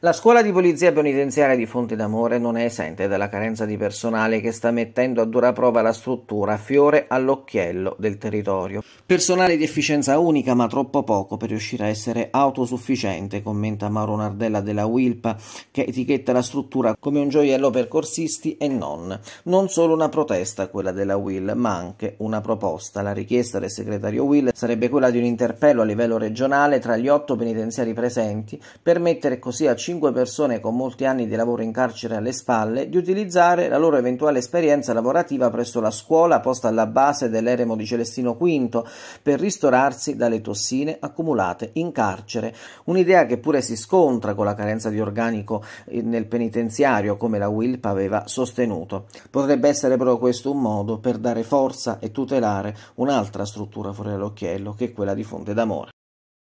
La scuola di polizia penitenziaria di Fonte d'Amore non è esente dalla carenza di personale che sta mettendo a dura prova la struttura fiore all'occhiello del territorio. Personale di efficienza unica ma troppo poco per riuscire a essere autosufficiente, commenta Mauro Nardella della Wilpa che etichetta la struttura come un gioiello per corsisti e non. Non solo una protesta quella della Will ma anche una proposta. La richiesta del segretario Will sarebbe quella di un interpello a livello regionale tra gli otto penitenziari presenti per mettere così a 5 persone con molti anni di lavoro in carcere alle spalle di utilizzare la loro eventuale esperienza lavorativa presso la scuola posta alla base dell'eremo di Celestino V per ristorarsi dalle tossine accumulate in carcere. Un'idea che pure si scontra con la carenza di organico eh, nel penitenziario, come la WILP aveva sostenuto. Potrebbe essere proprio questo un modo per dare forza e tutelare un'altra struttura fuori dall'occhiello, che è quella di Fonte d'Amore.